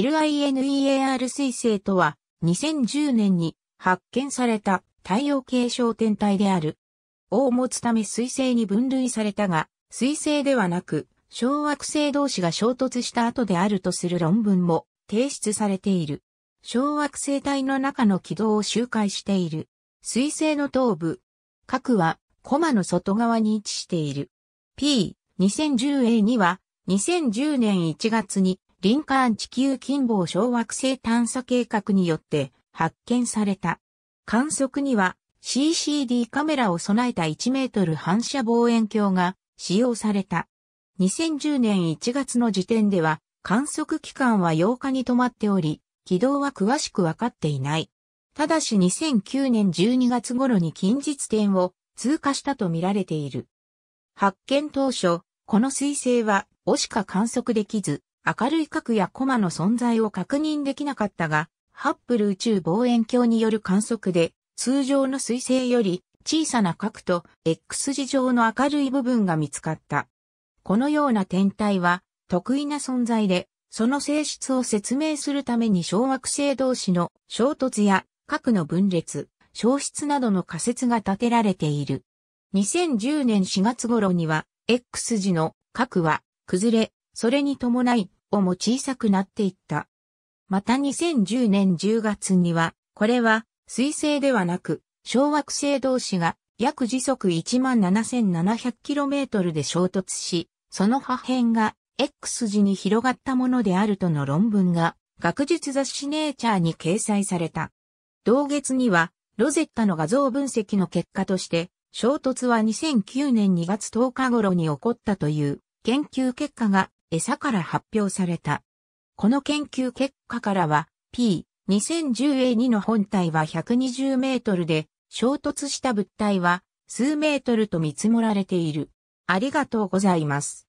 LINEAR 彗星とは、2010年に発見された太陽系小天体である。を持つため彗星に分類されたが、彗星ではなく、小惑星同士が衝突した後であるとする論文も提出されている。小惑星帯の中の軌道を周回している。彗星の頭部。核は、コマの外側に位置している。P2010A には、2010年1月にリンカーン地球近傍小惑星探査計画によって発見された。観測には CCD カメラを備えた1メートル反射望遠鏡が使用された。2010年1月の時点では観測期間は8日に止まっており、軌道は詳しくわかっていない。ただし2009年12月頃に近日点を通過したとみられている。発見当初、この彗星は、おしか観測できず、明るい核やコマの存在を確認できなかったが、ハッブル宇宙望遠鏡による観測で、通常の彗星より小さな核と X 字上の明るい部分が見つかった。このような天体は得意な存在で、その性質を説明するために小惑星同士の衝突や核の分裂、消失などの仮説が立てられている。2010年4月頃には、X 字の核は崩れ、それに伴い、尾も小さくなっていった。また2010年10月には、これは水星ではなく、小惑星同士が約時速 17,700km で衝突し、その破片が X 字に広がったものであるとの論文が学術雑誌ネイチャーに掲載された。同月にはロゼッタの画像分析の結果として衝突は2009年2月10日頃に起こったという研究結果が餌から発表された。この研究結果からは P2010A2 の本体は120メートルで衝突した物体は数メートルと見積もられている。ありがとうございます。